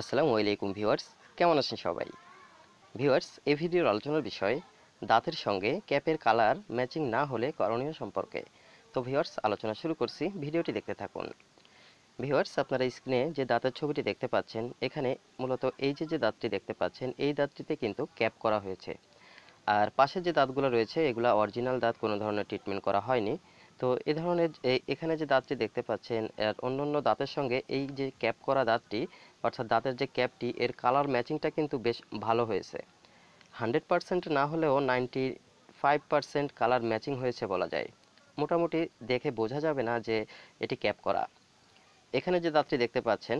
আসসালামু আলাইকুম ভিউয়ার্স কেমন আছেন সবাই ভিউয়ার্স এই ভিডিওর আলোচনার বিষয় দাঁতের সঙ্গে ক্যাপের কালার ম্যাচিং না হলে করণীয় সম্পর্কে তো ভিউয়ার্স আলোচনা শুরু করছি ভিডিওটি দেখতে থাকুন ভিউয়ার্স আপনারা স্ক্রিনে যে দাঁতের ছবিটি দেখতে পাচ্ছেন এখানে মূলত এই যে যে দাঁতটি দেখতে পাচ্ছেন এই দাঁতটিতে কিন্তু ক্যাপ করা হয়েছে আর পাশে যে দাঁতগুলো রয়েছে এগুলো অরিজিনাল দাঁত কোনো ধরনের ট্রিটমেন্ট করা হয়নি তো এ ধরনের এখানে যে দাঁতটি দেখতে পাচ্ছেন আর অন্য অন্য দাঁতের সঙ্গে এই যে ক্যাপ করা দাঁতটি অর্থাৎ দাঁতের যে ক্যাপটি এর কালার ম্যাচিংটা কিন্তু বেশ ভালো হয়েছে হান্ড্রেড পারসেন্ট না হলেও ninety five percent colour matching হয়েছে বলা যায় মোটামুটি দেখে বোঝা যাবে না যে এটি ক্যাপ করা এখানে যে দাঁতটি দেখতে পাচ্ছেন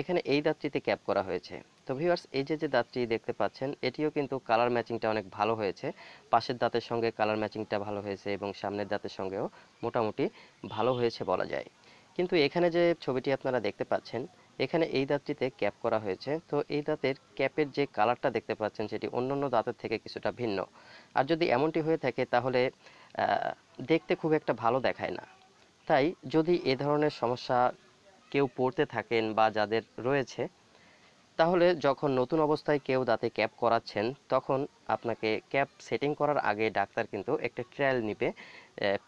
এখানে এই দাঁতটিতে ক্যাপ করা হয়েছে তো ভিউয়ার্স এই যে যে দাঁতটি দেখতে পাচ্ছেন এটিও কিন্তু কালার ম্যাচিংটা অনেক ভালো হয়েছে পাশের দাঁতের সঙ্গে কালার ম্যাচিংটা ভালো হয়েছে এবং সামনের দাঁতের সঙ্গেও মোটামুটি ভালো হয়েছে বলা যায় কিন্তু এখানে যে ছবিটি আপনারা দেখতে পাচ্ছেন এখানে এই দাঁতটিতে ক্যাপ করা হয়েছে তো এই দাঁতের ক্যাপের যে কালারটা দেখতে পাচ্ছেন সেটি অন্য অন্য দাঁতের থেকে কিছুটা ভিন্ন আর যদি এমনটি হয়ে থাকে তাহলে দেখতে খুব একটা ভালো দেখায় না তাই যদি এ ধরনের সমস্যা কেউ পড়তে থাকেন বা যাদের রয়েছে তাহলে যখন নতুন অবস্থায় কেউ দাঁতে ক্যাপ করাচ্ছেন তখন আপনাকে ক্যাপ সেটিং করার আগে ডাক্তার কিন্তু একটা ট্রায়াল নিবে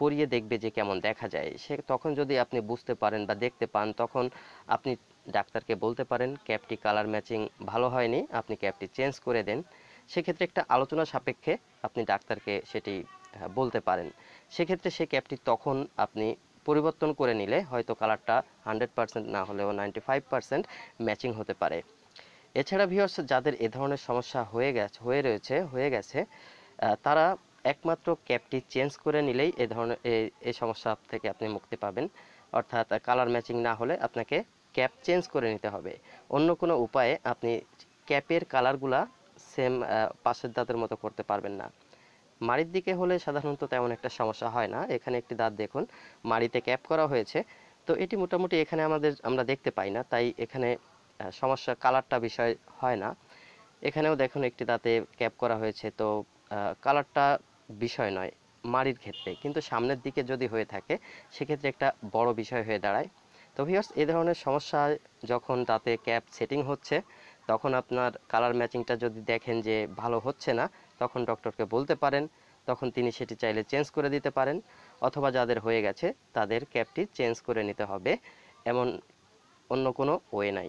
পরিয়ে দেখবে যে কেমন দেখা যায় সে তখন যদি আপনি বুঝতে পারেন বা দেখতে পান তখন আপনি ডাক্তারকে বলতে পারেন ক্যাপটি কালার ম্যাচিং ভালো হয়নি আপনি ক্যাপটি চেঞ্জ করে দেন সেক্ষেত্রে একটা আলোচনা সাপেক্ষে আপনি ডাক্তারকে সেটি বলতে পারেন সেক্ষেত্রে সে ক্যাপটি তখন আপনি পরিবর্তন করে নিলে হয়তো কালারটা হান্ড্রেড পারসেন্ট না হলেও নাইনটি ফাইভ পারসেন্ট ম্যাচিং হতে পারে এছাড়া ভিউয়ার্স যাদের এ ধরনের সমস্যা হয়ে গেছে হয়ে রয়েছে হয়ে গেছে তারা একমাত্র ক্যাপটি চেঞ্জ করে নিলেই এ ধরনের এই সমস্যা থেকে আপনি মুক্তি পাবেন অর্থাৎ কালার ম্যাচিং না হলে আপনাকে ক্যাপ চেঞ্জ করে নিতে হবে অন্য কোনো উপায়ে আপনি ক্যাপের কালারগুলা সেম পাশের দাঁতের মতো করতে পারবেন না মাড়ির দিকে হলে সাধারণত তেমন একটা সমস্যা হয় না এখানে একটি দাঁত দেখুন মাড়িতে ক্যাপ করা হয়েছে তো এটি মোটামুটি এখানে আমাদের আমরা দেখতে পাই না তাই এখানে সমস্যা কালারটা বিষয় হয় না এখানেও দেখুন একটি দাঁতে ক্যাপ করা হয়েছে তো কালারটা বিষয় নয় মাড়ির ক্ষেত্রে কিন্তু সামনের দিকে যদি হয়ে থাকে সেক্ষেত্রে একটা বড় বিষয় হয়ে দাঁড়ায় তো ভিউয়ার্স এই ধরনের সমস্যা যখন তাতে ক্যাপ সেটিং হচ্ছে তখন আপনার কালার ম্যাচিংটা যদি দেখেন যে ভালো হচ্ছে না তখন ডক্টরকে বলতে পারেন তখন তিনি সেটি চাইলে চেঞ্জ করে দিতে পারেন অথবা যাদের হয়ে গেছে তাদের ক্যাপটি চেঞ্জ করে নিতে হবে এমন অন্য কোনো ওয়ে নাই